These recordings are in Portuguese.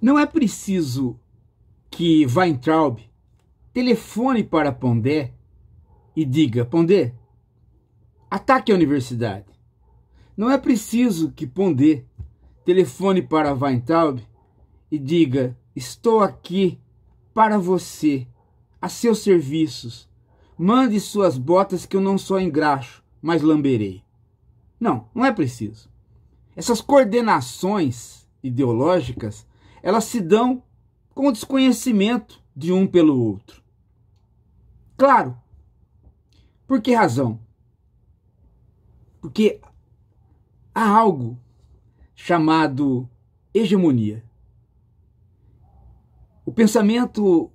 Não é preciso que Weintraub telefone para Pondé e diga: Pondé, ataque a universidade. Não é preciso que Pondé telefone para Weintraub e diga: Estou aqui para você, a seus serviços. Mande suas botas que eu não sou engraxo, mas lamberei. Não, não é preciso. Essas coordenações ideológicas elas se dão com o desconhecimento de um pelo outro. Claro. Por que razão? Porque há algo chamado hegemonia. O pensamento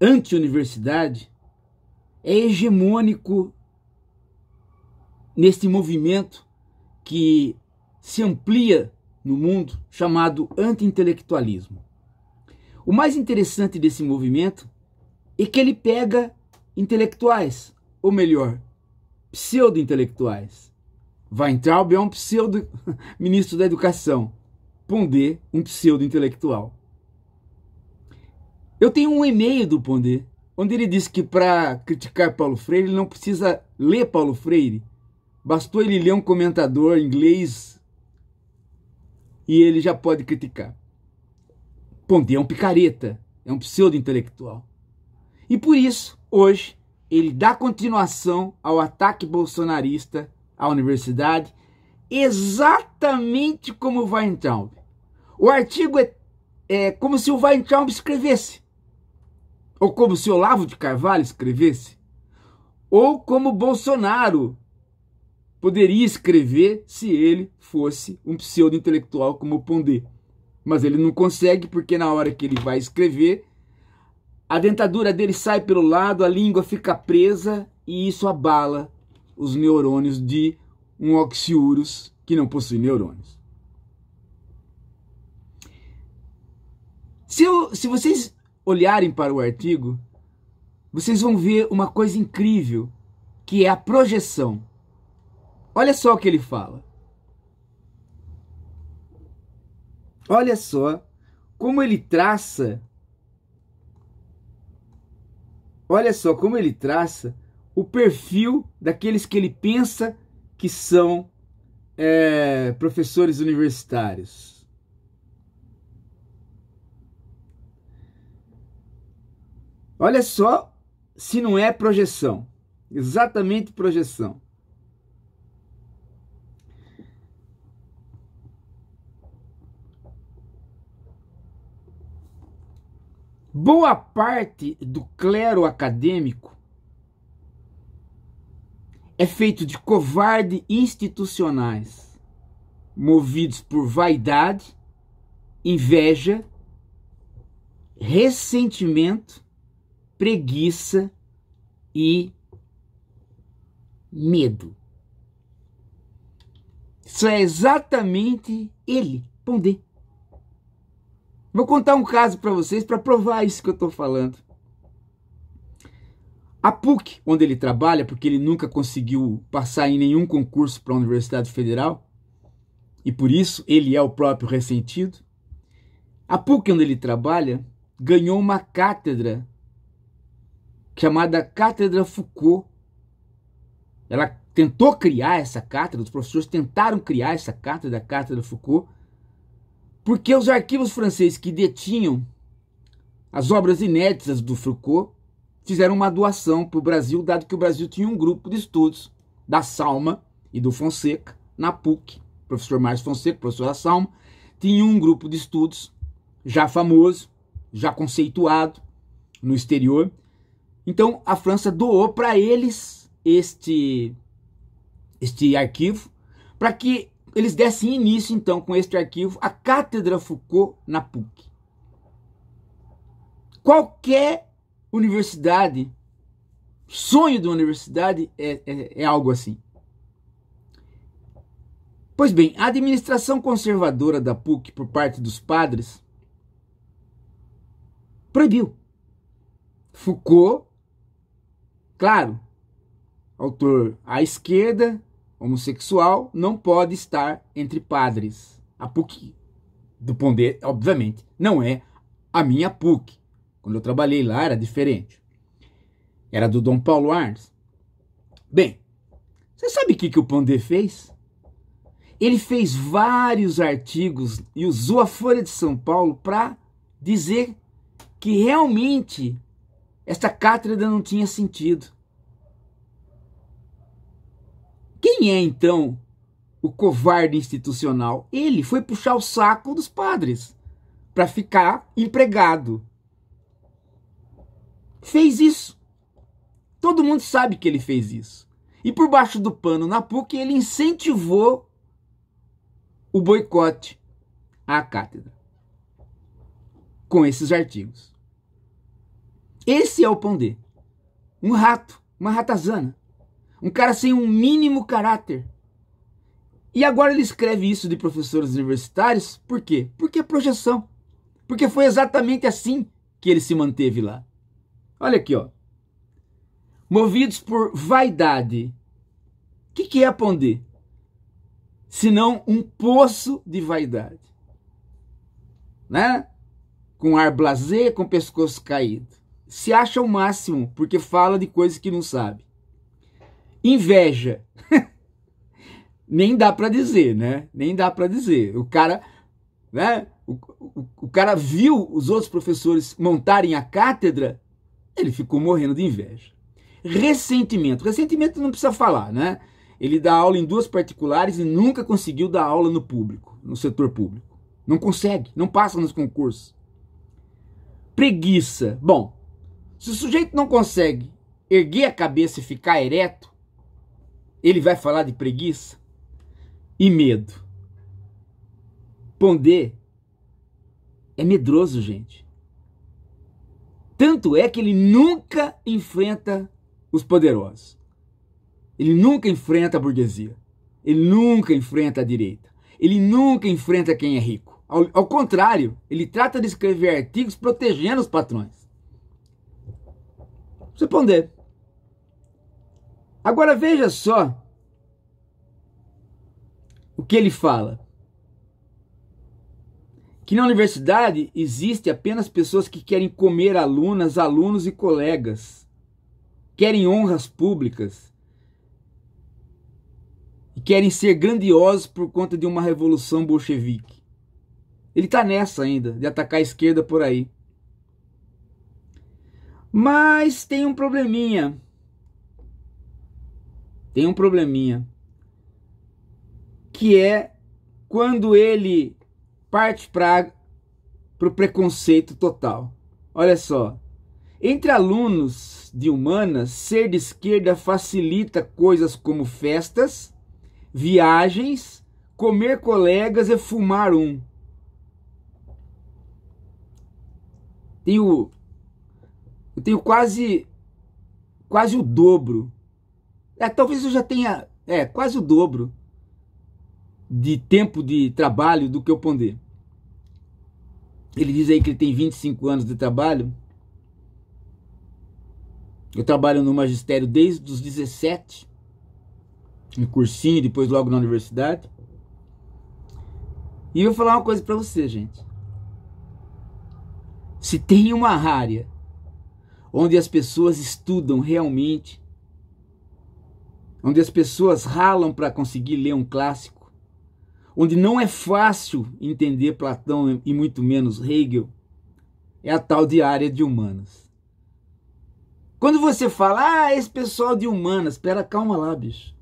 anti-universidade é hegemônico neste movimento que se amplia no mundo chamado anti-intelectualismo. O mais interessante desse movimento é que ele pega intelectuais, ou melhor, pseudo-intelectuais. Weintraub é um pseudo-ministro da educação, Pondé um pseudo-intelectual. Eu tenho um e-mail do Pondé, onde ele diz que para criticar Paulo Freire ele não precisa ler Paulo Freire, bastou ele ler um comentador inglês e ele já pode criticar. Pondé é um picareta, é um pseudo-intelectual. E por isso, hoje, ele dá continuação ao ataque bolsonarista à universidade, exatamente como o Weintraub. O artigo é, é como se o Weintraub escrevesse, ou como se o Olavo de Carvalho escrevesse, ou como Bolsonaro poderia escrever se ele fosse um pseudo-intelectual como Pondé. Mas ele não consegue, porque na hora que ele vai escrever, a dentadura dele sai pelo lado, a língua fica presa e isso abala os neurônios de um oxiurus que não possui neurônios. Se, eu, se vocês olharem para o artigo, vocês vão ver uma coisa incrível, que é a projeção. Olha só o que ele fala. Olha só como ele traça. Olha só como ele traça o perfil daqueles que ele pensa que são é, professores universitários. Olha só se não é projeção. Exatamente projeção. boa parte do clero acadêmico é feito de covardes institucionais, movidos por vaidade, inveja, ressentimento, preguiça e medo. Isso é exatamente ele, Pondé. Vou contar um caso para vocês para provar isso que eu estou falando. A PUC, onde ele trabalha, porque ele nunca conseguiu passar em nenhum concurso para a Universidade Federal, e por isso ele é o próprio ressentido, a PUC, onde ele trabalha, ganhou uma cátedra chamada Cátedra Foucault. Ela tentou criar essa cátedra, os professores tentaram criar essa cátedra, a Cátedra Foucault, porque os arquivos franceses que detinham as obras inéditas do Foucault fizeram uma doação para o Brasil, dado que o Brasil tinha um grupo de estudos da Salma e do Fonseca, na PUC. O professor Márcio Fonseca, professor da Salma, tinha um grupo de estudos já famoso, já conceituado no exterior. Então a França doou para eles este, este arquivo para que eles dessem início, então, com este arquivo, a Cátedra Foucault na PUC. Qualquer universidade, sonho de uma universidade é, é, é algo assim. Pois bem, a administração conservadora da PUC por parte dos padres proibiu. Foucault, claro, autor à esquerda, homossexual não pode estar entre padres. A PUC do Ponder, obviamente, não é a minha PUC. Quando eu trabalhei lá era diferente. Era do Dom Paulo Arnes. Bem, você sabe o que, que o Ponder fez? Ele fez vários artigos e usou a Folha de São Paulo para dizer que realmente esta cátedra não tinha sentido. Quem é então o covarde institucional? Ele foi puxar o saco dos padres para ficar empregado. Fez isso. Todo mundo sabe que ele fez isso. E por baixo do pano na PUC, ele incentivou o boicote à cátedra com esses artigos. Esse é o Pondé. Um rato, uma ratazana. Um cara sem um mínimo caráter. E agora ele escreve isso de professores universitários, por quê? Porque é projeção. Porque foi exatamente assim que ele se manteve lá. Olha aqui, ó. Movidos por vaidade. O que, que é a Pondé? Senão um poço de vaidade. Né? Com ar blasé, com pescoço caído. Se acha o máximo porque fala de coisas que não sabe. Inveja. Nem dá para dizer, né? Nem dá para dizer. O cara, né? O, o, o cara viu os outros professores montarem a cátedra, ele ficou morrendo de inveja. Ressentimento. Ressentimento não precisa falar, né? Ele dá aula em duas particulares e nunca conseguiu dar aula no público, no setor público. Não consegue, não passa nos concursos. Preguiça. Bom, se o sujeito não consegue erguer a cabeça e ficar ereto, ele vai falar de preguiça e medo. Pondé é medroso, gente. Tanto é que ele nunca enfrenta os poderosos. Ele nunca enfrenta a burguesia. Ele nunca enfrenta a direita. Ele nunca enfrenta quem é rico. Ao, ao contrário, ele trata de escrever artigos protegendo os patrões. Você ponder. Agora veja só o que ele fala. Que na universidade existe apenas pessoas que querem comer alunas, alunos e colegas, querem honras públicas e querem ser grandiosos por conta de uma revolução bolchevique. Ele está nessa ainda, de atacar a esquerda por aí. Mas tem um probleminha tem um probleminha, que é quando ele parte para o preconceito total. Olha só. Entre alunos de humanas, ser de esquerda facilita coisas como festas, viagens, comer colegas e fumar um. Tenho, eu tenho quase quase o dobro é, talvez eu já tenha é, quase o dobro de tempo de trabalho do que o Ponder Ele diz aí que ele tem 25 anos de trabalho. Eu trabalho no magistério desde os 17, em cursinho, depois logo na universidade. E eu vou falar uma coisa para você, gente. Se tem uma área onde as pessoas estudam realmente onde as pessoas ralam para conseguir ler um clássico, onde não é fácil entender Platão e muito menos Hegel, é a tal de área de humanas. Quando você fala, ah, esse pessoal de humanas, espera, calma lá, bicho.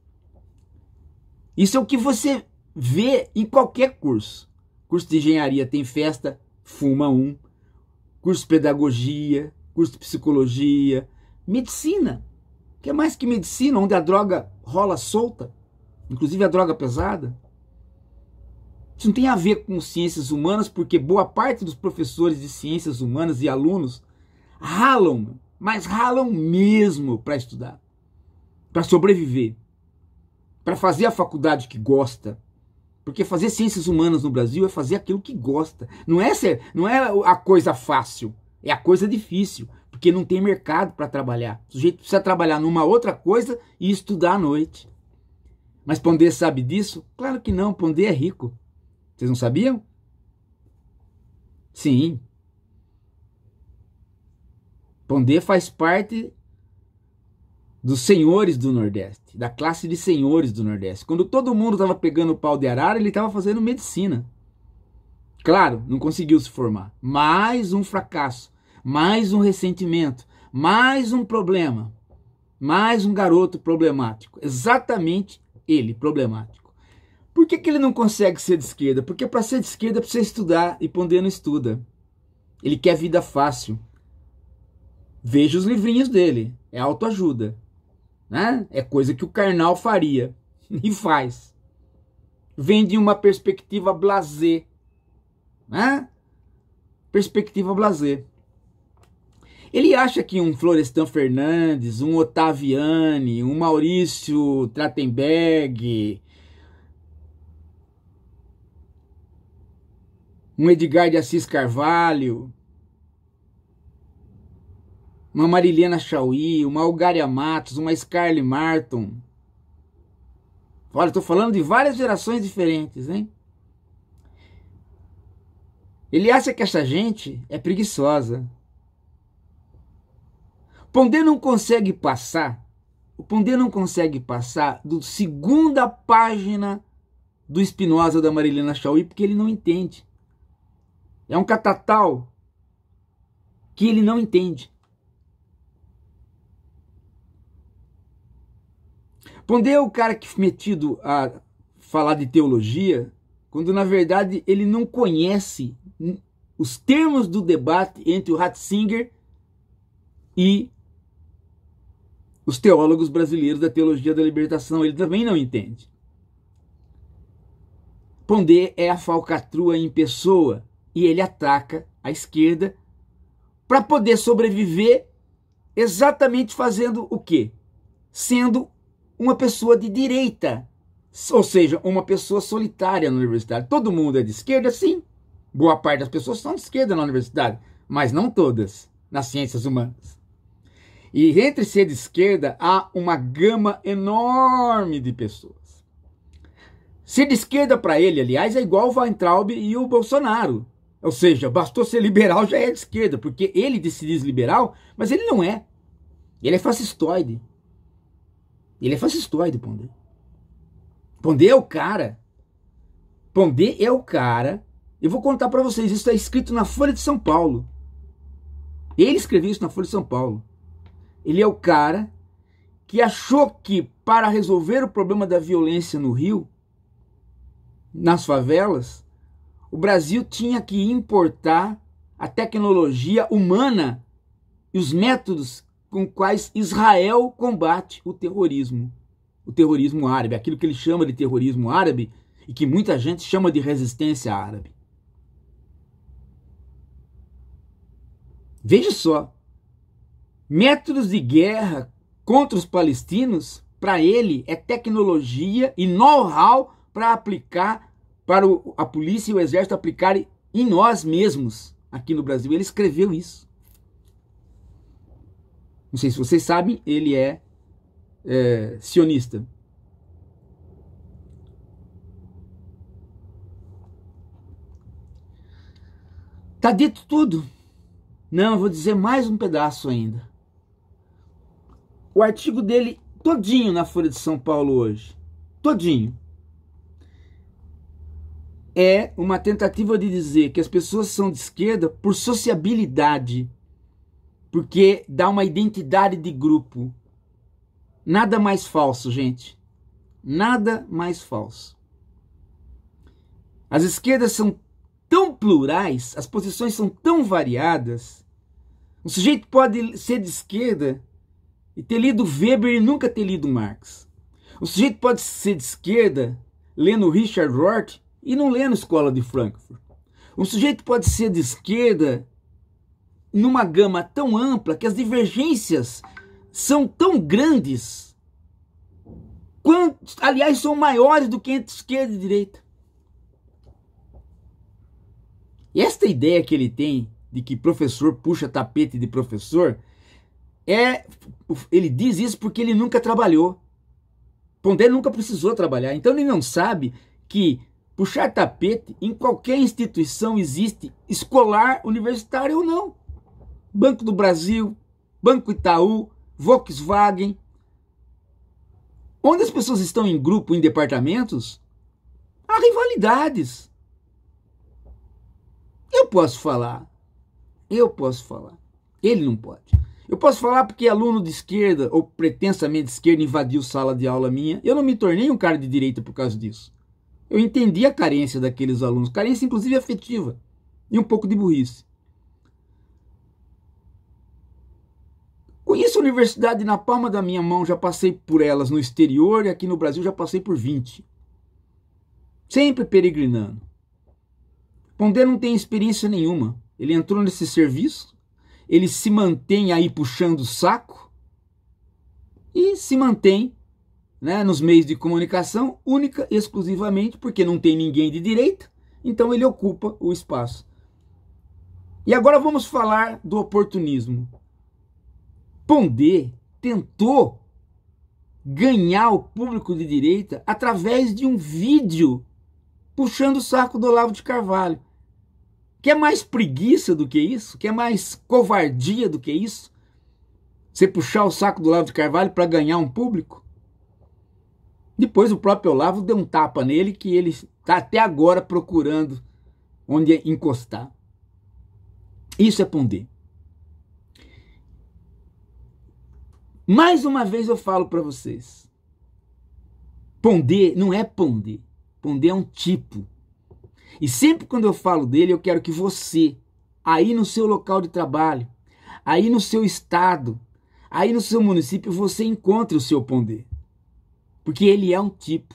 Isso é o que você vê em qualquer curso. Curso de engenharia tem festa, fuma um. Curso de pedagogia, curso de psicologia, medicina que é mais que medicina, onde a droga rola solta, inclusive a droga pesada. Isso não tem a ver com ciências humanas, porque boa parte dos professores de ciências humanas e alunos ralam, mas ralam mesmo para estudar, para sobreviver, para fazer a faculdade que gosta. Porque fazer ciências humanas no Brasil é fazer aquilo que gosta. Não é, ser, não é a coisa fácil, é a coisa difícil porque não tem mercado para trabalhar. O sujeito precisa trabalhar numa outra coisa e estudar à noite. Mas Pondé sabe disso? Claro que não, Pondé é rico. Vocês não sabiam? Sim. Pondé faz parte dos senhores do Nordeste, da classe de senhores do Nordeste. Quando todo mundo estava pegando o pau de arara, ele estava fazendo medicina. Claro, não conseguiu se formar. Mais um fracasso mais um ressentimento, mais um problema, mais um garoto problemático. Exatamente ele, problemático. Por que, que ele não consegue ser de esquerda? Porque para ser de esquerda precisa estudar e Pondé não estuda. Ele quer vida fácil. Veja os livrinhos dele, é autoajuda. Né? É coisa que o carnal faria e faz. Vem de uma perspectiva blazer, né? Perspectiva blazer. Ele acha que um Florestan Fernandes, um Otaviani, um Maurício Tratenberg, um Edgar de Assis Carvalho, uma Marilena Chauí, uma Algaria Matos, uma Scarlett Martin. Olha, estou falando de várias gerações diferentes, hein? Ele acha que essa gente é preguiçosa, Pondé não consegue passar, o Pondé não consegue passar do segunda página do Espinosa da Marilena Chauí porque ele não entende. É um catatal que ele não entende. Pondé é o cara que metido a falar de teologia, quando na verdade ele não conhece os termos do debate entre o Ratzinger e os teólogos brasileiros da teologia da libertação, ele também não entende. Pondé é a falcatrua em pessoa e ele ataca a esquerda para poder sobreviver exatamente fazendo o quê? Sendo uma pessoa de direita, ou seja, uma pessoa solitária na universidade. Todo mundo é de esquerda, sim. Boa parte das pessoas são de esquerda na universidade, mas não todas nas ciências humanas. E entre ser de esquerda há uma gama enorme de pessoas. Ser de esquerda para ele, aliás, é igual o Weintraub e o Bolsonaro. Ou seja, bastou ser liberal já é de esquerda, porque ele diz liberal, mas ele não é. Ele é fascistoide. Ele é fascistoide, Pondé. Pondé é o cara. Pondé é o cara. Eu vou contar para vocês, isso está escrito na Folha de São Paulo. Ele escreveu isso na Folha de São Paulo. Ele é o cara que achou que para resolver o problema da violência no Rio, nas favelas, o Brasil tinha que importar a tecnologia humana e os métodos com quais Israel combate o terrorismo, o terrorismo árabe, aquilo que ele chama de terrorismo árabe e que muita gente chama de resistência árabe. Veja só, Métodos de guerra contra os palestinos, para ele, é tecnologia e know-how para aplicar, para o, a polícia e o exército aplicarem em nós mesmos aqui no Brasil. Ele escreveu isso. Não sei se vocês sabem, ele é, é sionista. Tá dito tudo. Não, eu vou dizer mais um pedaço ainda o artigo dele todinho na Folha de São Paulo hoje. Todinho. É uma tentativa de dizer que as pessoas são de esquerda por sociabilidade, porque dá uma identidade de grupo. Nada mais falso, gente. Nada mais falso. As esquerdas são tão plurais, as posições são tão variadas. Um sujeito pode ser de esquerda e ter lido Weber e nunca ter lido Marx. O sujeito pode ser de esquerda, lendo Richard Rorty e não lendo Escola de Frankfurt. Um sujeito pode ser de esquerda numa gama tão ampla que as divergências são tão grandes, quanto, aliás, são maiores do que entre esquerda e direita. E esta ideia que ele tem de que professor puxa tapete de professor é ele diz isso porque ele nunca trabalhou. Pondé nunca precisou trabalhar, então ele não sabe que puxar tapete em qualquer instituição existe, escolar, universitário ou não. Banco do Brasil, Banco Itaú, Volkswagen. Onde as pessoas estão em grupo, em departamentos, há rivalidades. Eu posso falar. Eu posso falar. Ele não pode. Eu posso falar porque aluno de esquerda ou pretensamente de esquerda invadiu sala de aula minha. Eu não me tornei um cara de direita por causa disso. Eu entendi a carência daqueles alunos, carência inclusive afetiva e um pouco de burrice. Conheço a universidade na palma da minha mão, já passei por elas no exterior e aqui no Brasil já passei por 20. Sempre peregrinando. Pondé não tem experiência nenhuma. Ele entrou nesse serviço ele se mantém aí puxando o saco e se mantém né, nos meios de comunicação única e exclusivamente porque não tem ninguém de direita, então ele ocupa o espaço. E agora vamos falar do oportunismo. Pondé tentou ganhar o público de direita através de um vídeo puxando o saco do Olavo de Carvalho. Quer é mais preguiça do que isso? Quer é mais covardia do que isso? Você puxar o saco do Olavo de Carvalho para ganhar um público? Depois o próprio Olavo deu um tapa nele que ele está até agora procurando onde encostar. Isso é ponder. Mais uma vez eu falo para vocês. Ponder não é ponder. Ponder é um tipo e sempre quando eu falo dele, eu quero que você, aí no seu local de trabalho, aí no seu estado, aí no seu município, você encontre o seu Pondé. Porque ele é um tipo.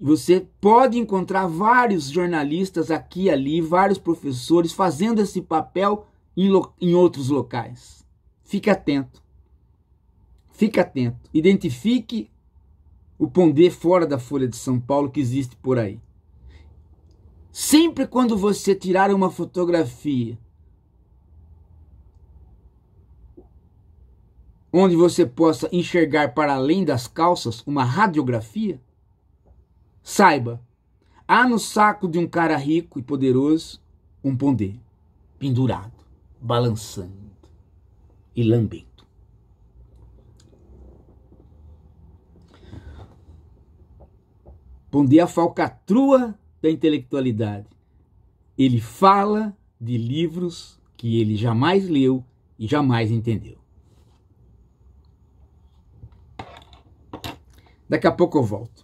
Você pode encontrar vários jornalistas aqui e ali, vários professores fazendo esse papel em, em outros locais. Fique atento. Fique atento. Identifique o pondê fora da Folha de São Paulo que existe por aí. Sempre quando você tirar uma fotografia onde você possa enxergar para além das calças uma radiografia, saiba, há no saco de um cara rico e poderoso um pondê pendurado, balançando e lambendo. Responder a falcatrua da intelectualidade. Ele fala de livros que ele jamais leu e jamais entendeu. Daqui a pouco eu volto.